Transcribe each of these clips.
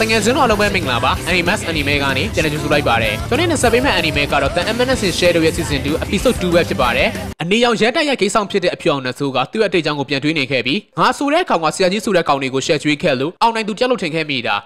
တငယ်ချင်းတို့အားလုံးပဲမင်္ဂလာပါ Animax Anime ကနေပြန်လည်ကြိုဆိုလိုက်ပါတယ်ကျွန်တော်နဲ့ဆက်ပေးမဲ့ Anime ကတော့ The MNS Shadow ရဲ့ Season 2 Episode 2ပဲဖြစ်ပါတယ်အနေရောင်ရဲတိုက်ရိုက်ကိစ္စဖြစ်တဲ့အပြောင်နဲ့ဆိုကသူ့အတိတ်အကြောင်းကိုပြန်တွေးနေခဲ့ပြီးငါဆိုတဲ့ကောင်ကဆရာကြီးဆိုတဲ့ကောင်တွေကိုရှယ်ကျွေးခဲ့လို့အောင်နိုင်သူပြတ်လို့ထင်ခဲ့မိတာ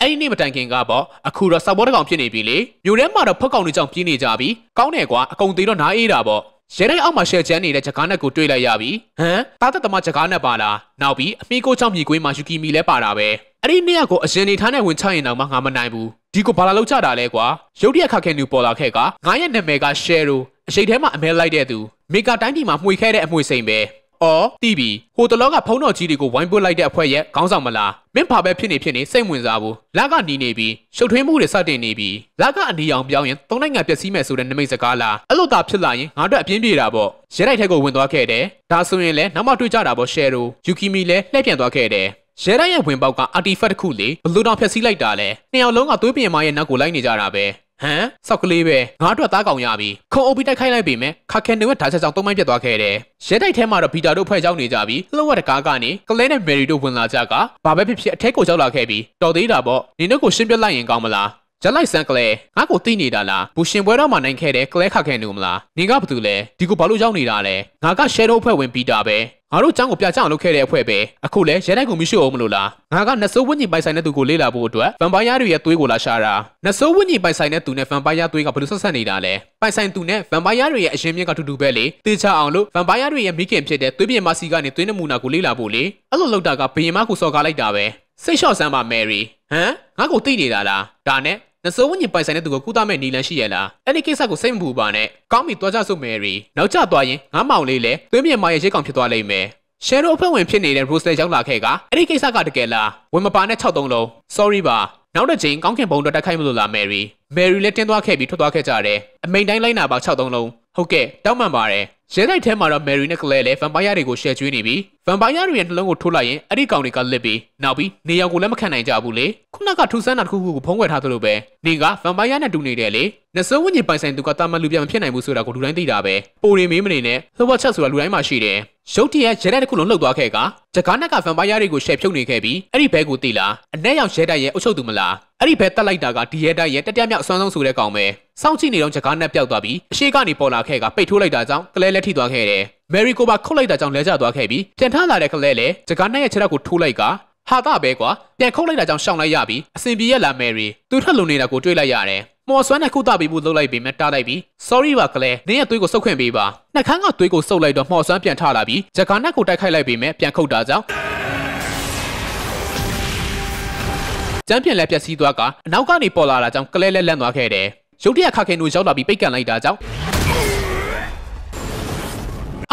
အဲ့ဒီနေ့မတိုင်ခင်ကပေါ့အခုတော့စောက်ဘောတကောင်ဖြစ်နေပြီလေမြို့ထဲမှာတော့ဖက်ကောင်တွေကြောင့်ပြင်းနေကြပြီကောင်းတယ်ကွာအကုန်သေးတော့နားအေးတာပေါ့ရဲတိုင်းအောက်မှာရှယ်ချန်နေတဲ့ဂျကာနက်ကိုတွေ့လိုက်ရပြီဟမ်တာသက်သမားဂျကာနက်ပါလားနောက်ပြီးအမီကိုချောင်းမြေကွင်းမှာယူကီမီလည်းပါတာပဲအဲ့ဒီနေ့ကကိုအရင်နေထားနဲ့ဝင်ချရင်တော့မှငါမနိုင်ဘူးဒီကိုဘာလာလောက်ချတာလဲကွာရုတ်တရက်ခခဲနူပေါ်လာခဲ့ကငါရဲ့နာမည်ကရှယ်ရိုအရှိတ်ထဲမှာအမဲလိုက်တဲ့သူမေကာတိုင်းပြည်မှာမှွေခဲတဲ့အမွေစိန်ပဲအော်တီးပြီးဟိုတလောကဖုံးတော်ကြီးတွေကိုဝိုင်းပွတ်လိုက်တဲ့အဖွဲ့ရဲ့ခေါင်းဆောင်မလားမင်းဖာပဲဖြစ်နေဖြစ်နေစိတ်ဝင်စားဘူးလာကနီးနေပြီးရှုပ်ထွေးမှုတွေစတင်နေပြီးလာကအနေအောင်ပြောင်းရင်သုံးနိုင်ငံပျက်စီးမယ်ဆိုတဲ့နမိတ်စကားလားအဲ့လိုသာဖြစ်လာရင်ငါတို့အပြင်းပြေတာပေါ့ရဲတိုက်ထက်ကိုဝင်သွားခဲ့တယ်ဒါဆိုရင်လည်းနောက်မှတွေ့ကြတာပေါ့ရှယ်ရိုယူကီမီလည်းလှည့်ပြန်သွားခဲ့တယ်ရဲတိုင်းရဲ့ဝင်ပေါက်က artifact တစ်ခုလေဘလူတောင်ဖျက်ဆီးလိုက်တာလေနှစ်ယောက်လုံးကသွေးပြင်မရဲ့နောက်ကိုလိုက်နေကြတာပဲဟမ်စောက်ကလေးပဲငါအတွက်သားကောင်ရပြီခုံအုပ်ပြီးတိုက်ခိုက်လိုက်ပေမဲ့ခါခဲနေဝက်ဓာချက်ကြောင့်သုံးမိုင်းပြတ်သွားခဲ့တယ်ရဲတိုက်ထဲမှာတော့ဘီတာတို့ဖွဲ့ကြောင်းနေကြပြီးလှုပ်ဝက်တကားကနေကလဲနဲ့မယ်ရီတို့ဝင်လာကြကဘာပဲဖြစ်ဖြစ်အထက်ကိုရောက်လာခဲ့ပြီးတော်သေးတာပေါ့နင်တို့ကိုရှင်းပြလိုက်ရင်ကောင်းမလားဂျက်လိုက်ဆန်ကလဲငါ့ကိုသိနေတာလားဘူရှင်ပွဲတော်မှာနိုင်ခဲ့တဲ့ကလဲခခဲနူမလားနင်ကဘာတူလဲဒီကိုဘာလို့ရောက်နေတာလဲငါက shadow အဖွဲ့ဝင်ပီတာပဲငါတို့ចောင်းကိုပြចောင်းလုပ်ခဲ့တဲ့အဖွဲ့ပဲအခုလဲရဲတိုက်ကိုမရှိအောင်မလို့လားငါကနဆိုးဝင်းကြီးပိုင်ဆိုင်တဲ့သူကိုလေးလာဖို့အတွက်ဗမ်ပိုင်ယာတွေရဲ့သွေးကိုလာရှာတာနဆိုးဝင်းကြီးပိုင်ဆိုင်တဲ့သူနဲ့ဗမ်ပိုင်ယာသွေးကဘယ်လိုဆက်ဆက်နေတာလဲပိုင်ဆိုင်သူနဲ့ဗမ်ပိုင်ယာတွေရဲ့အရင်မြင့်ကတူတူပဲလေတေချာအောင်လို့ဗမ်ပိုင်ယာတွေရဲ့မိခင်ဖြစ်တဲ့သွေးပြင်မစီကနေသွေးနမူနာကိုလေးလာဖို့လေအဲ့လိုလုပ်တာကဘယင်မကိုစော်ကားလိုက်တာပဲစိတ်လျှော့စမ်းပါမယ်ရီဟမ်ငါ့ကိုသိနေတာလားဒါနဲ့နဆိုးဝဉ္ဉ်ပိုင်ဆိုင်တဲ့သူကိုကူတာမဲ့နေလန်ရှိရလားအဲ့ဒီကိစ္စကိုစိတ်မပူပါနဲ့ကောင်းပြီသွားကြစို့မယ်ရီနောက်ကျသွားရင်ငါမောင်လေးလဲသွေးမြေမာရဲ့ရိတ်ကောင်ဖြစ်သွားလိမ့်မယ်ရှယ်ရိုအဖွဲ့ဝင်ဖြစ်နေတဲ့ Rose လည်းရောက်လာခဲ့ကအဲ့ဒီကိစ္စကတကယ်လားဝင်မပါနဲ့6သုံးလုံး sorry ပါနောက်တစ်ချိန်ကောင်းခင်ဘုံတော့တက်ခိုင်းမလို့လားမယ်ရီမယ်ရီလည်းတင်းသွားခဲ့ပြီးထွက်သွားခဲ့ကြတယ်အမိန်တိုင်းလိုက်နာပါ6သုံးလုံးဟုတ်ကဲ့တောက်မှန်ပါတယ်ရဲတိုက်ထဲမှာတော့မယ်ရီနဲ့ကလဲလည်းဗမ်ပိုင်းယာတွေကိုရှယ်ကျွေးနေပြီးဗမ်ပိုင်းယားတွေရဲ့နှလုံးကိုထိုးလိုက်ရင်အဲ့ဒီကောင်တွေကလစ်ပြီးနောက်ပြီးနေရောင်ကိုလည်းမခံနိုင်ကြဘူးလေခုနကထူဆန်းတာတစ်ခုခုကိုဖုံးကွယ်ထားသလိုပဲနေကဗမ်ပိုင်းယားနဲ့တူနေတယ်လေနစိုးဝဉ္ကြီးပိုင်ဆိုင်သူကတာမန်လူပြမဖြစ်နိုင်ဘူးဆိုတာကိုလူတိုင်းသိတာပဲပိုရီမေးမနေနဲ့လှဘချက်ဆိုတာလူတိုင်းမှာရှိတယ်ရုတ်တရက်ရဲတိုက်တစ်ခုလုံးလှုပ်သွားခဲ့ကဂျကာနက်ကဗမ်ပိုင်းယားတွေကိုရှယ်ဖြုတ်နေခဲ့ပြီးအဲ့ဒီဘဲကိုတိလာအနက်ရောက်ရဲတိုက်ရဲ့အုပ်ချုပ်သူမလားအဲ့ဒီဘဲတက်လိုက်တာကဒီရဲတိုက်ရဲ့တက်တက်မြောက်အစွမ်းဆုံးဆိုတဲ့ကောင်ပဲစောင့်ကြည့်နေတော့ဂျကာနက်ပျောက်သွားပြီးအရှိကနေပေါ်လာခဲ့ကပိတ်ထိုးလိုက်တာကြောင့်ကလဲလက်ထိသွားခဲ့တယ်မယ်ရီကိုပါခုတ်လိုက်တာကြောင့်လဲကျသွားခဲ့ပြီးပြန်ထလာတဲ့ကလေးလည်းဂျကာနိုင်ရဲ့ခြေထောက်ကိုထိုးလိုက်ကာဟာတာပဲကွာပြန်ခုတ်လိုက်တာကြောင့်ရှောင်လိုက်ရပြီးအစင်ပြေရလာမယ်ရီသူထွက်လုံနေတာကိုတွေ့လိုက်ရတယ်မော်ဆွမ်းနဲ့ခုတပီဖို့လှုပ်လိုက်ပြီးမတားလိုက်ပြီး sorry ပါကလေးနင်းရဲ့သွေးကိုစုပ်ခွင့်ပေးပါနှက်ခမ်းကသွေးကိုစုပ်လိုက်တော့မော်ဆွမ်းပြန်ထလာပြီးဂျကာနက်ကိုတိုက်ခိုက်လိုက်ပြီးပြန်ခုတ်တာကြောင့်ကျမ်းပြန်လဲပြက်စီးသွားကအနောက်ကနေပေါ်လာတာကြောင့်ကလဲလဲလန့်သွားခဲ့တယ်ရုတ်တရက်ခါခဲနိုးရောက်လာပြီးပိတ်ကန်လိုက်တာကြောင့်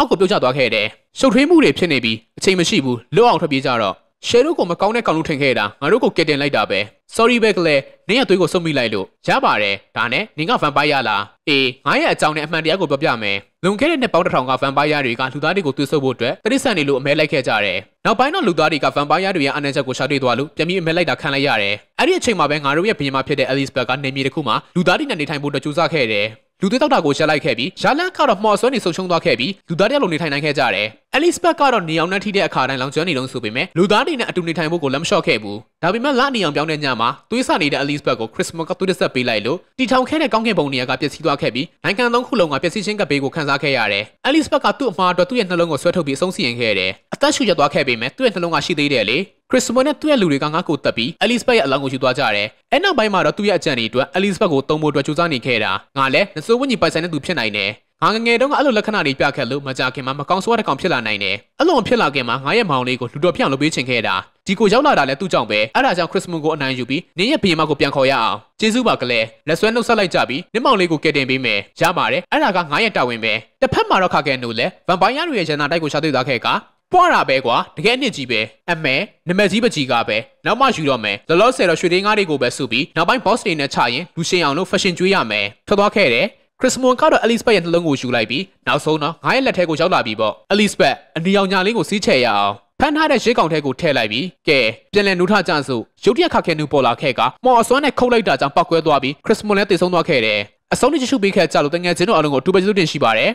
အောက်ကိုပြုတ်ကျသွားခဲ့တယ်။ရှုပ်ထွေးမှုတွေဖြစ်နေပြီးအချိန်မရှိဘူးလွတ်အောင်ထွက်ပြေးကြတော့ရှယ်တို့ကိုမကောင်းတဲ့ကောင်လို့ထင်ခဲ့တာငါတို့ကိုကက်တင်လိုက်တာပဲ။ Sorry ပဲကလေးနင်းရဲ့သွေးကိုစုပ်မိလိုက်လို့ရပါတယ်။ဒါနဲ့နင်းကဗမ်ပိုင်းရလား။အေးငါရဲ့အကြောင်းနဲ့အမှန်တရားကိုပြောပြမယ်။လွန်ခဲ့တဲ့နှစ်ပေါင်းတစ်ထောင်ကဗမ်ပိုင်းရတွေကလူသားတွေကိုသွေးစုပ်ဖို့အတွက်တရစ်ဆန်တွေလိုအမဲလိုက်ခဲ့ကြတယ်။နောက်ပိုင်းတော့လူသားတွေကဗမ်ပိုင်းရတွေရဲ့အနာချက်ကိုရှာတွေ့သွားလို့ပြန်ပြီးအမဲလိုက်တာခံလိုက်ရတယ်။အဲ့ဒီအချိန်မှာပဲငါတို့ရဲ့ဘုရင်မဖြစ်တဲ့ Elizabeth ကနေမြေတစ်ခုမှာလူသားတွေနဲ့နေထိုင်ဖို့အတွက်ကြိုးစားခဲ့တယ်။လူသွေးတောက်တာကိုရက်လိုက်ခဲ့ပြီးရာလန့်ကတော့မှော်ဆွဲနေဆုပ်ရှုံသွားခဲ့ပြီးလူသားတယောက်လုံးနေထိုင်နိုင်ခဲ့ကြတယ်။အဲလစ်စပတ်ကတော့နေအောင်နှံထိတဲ့အခါတိုင်းလောင်ကျွမ်းနေတော့ဆိုပေမဲ့လူသားတွေနဲ့အတူနေထိုင်ဖို့ကိုလက်မလျှော့ခဲ့ဘူး။ဒါပေမဲ့လနေအောင်ပြောင်းတဲ့ညမှာသွေးဆနေတဲ့အလစ်စပတ်ကိုခရစ်စမတ်ကသွေးတစ်ဆက်ပေးလိုက်လို့တီထောင်ခဲ့တဲ့ကောင်းကင်ဘုံနေရာကပျက်စီးသွားခဲ့ပြီးနိုင်ငံသုံးခုလုံးကပျက်စီးခြင်းကပ်ပေးကိုခံစားခဲ့ရတယ်။အဲလစ်စပတ်ကသူ့အမှားအတွက်သူ့ရဲ့နှလုံးကိုဆွဲထုတ်ပြီးအဆုံးစီရင်ခဲ့တယ်။အသက်ရှူရသွားခဲ့ပေမဲ့သူ့ရဲ့နှလုံးကရှိသေးတယ်လေ။ခရစ်စမွန်နဲ့သူ့ရဲ့လူတွေကငါ့ကိုတက်ပြီးအလီစဘက်ရဲ့အလောင်းကိုယူသွားကြတယ်။အဲနောက်ပိုင်းမှာတော့သူ့ရဲ့အကြံတွေအတွက်အလီစဘက်ကိုတုံးဖို့အတွက်ကြိုးစားနေခဲ့တာ။ငါလည်းနဆိုးဝင်းကြီးပိုင်ဆိုင်တဲ့သူဖြစ်နိုင်တယ်။ငါငငယ်တုန်းကအဲ့လိုလက္ခဏာတွေပြခဲ့လို့မကြခင်မှာမကောင်းဆိုးတဲ့ကောင်ဖြစ်လာနိုင်တယ်။အဲ့လိုဖြစ်လာခင်မှာငါရဲ့မောင်လေးကိုလူတော်ပြောင်းလုပ်ပေးချင်ခဲ့တာ။ဒီကိုရောက်လာတာလည်းသူ့ကြောင့်ပဲ။အဲ့ဒါကြောင့်ခရစ်စမွန်ကိုအနိုင်ယူပြီးနင်းရဲ့ဘေးမကိုပြန်ခေါ်ရအောင်။ကျေးဇူးပါကလေး။လက်ဆွဲနှုတ်ဆက်လိုက်ကြပြီးနင်းမောင်လေးကိုကယ်တင်ပေးမယ်။ရပါတယ်။အဲ့ဒါကငါရဲ့တာဝန်ပဲ။တစ်ဖက်မှာတော့ခါကဲနိုလည်းဗမ်ပိုင်းယားတွေရဲ့ဂျန်နာတိုက်ကိုရှာတွေ့သွားခဲ့ကပွားတာပဲကွာတကယ်နှစ်ကြီးပဲအမဲနမကြီးပကြီးကပဲနောက်မှယူတော့မယ်လောလောဆယ်တော့ရွှေတင်းကားတွေကိုပဲစုပြီးနောက်ပိုင်း boss တွေနဲ့ချရင်လူရှင်အောင်လို့ fashion ကျွေးရမယ်ထွက်သွားခဲ့တယ်ခရစ်စမွန်ကတော့အလီစပတ်ရဲ့နှလုံးကိုယူလိုက်ပြီးနောက်ဆုံးတော့ငါရဲ့လက်ထဲကိုရောက်လာပြီပေါ့အလီစပတ်အနီအောင်ညာလေးကိုစီးချဲ့ရအောင်ဖမ်းထားတဲ့ရေကောင်ထဲကိုထည့်လိုက်ပြီးကဲပြန်လည်နှုတ်ထကြစို့ရုတ်တရက်ခခဲနူပေါ်လာခဲ့ကမော်အစွမ်းနဲ့ခုတ်လိုက်တာကြောင့်ပောက်ကွဲသွားပြီးခရစ်စမွန်လည်းတည်ဆုံသွားခဲ့တယ်အဆုံးနဲ့ချစ်ရှုပေးခဲ့ကြလို့တကယ်ချင်းတို့အလုံးကိုအတူပဲကျေးဇူးတင်ရှိပါတယ်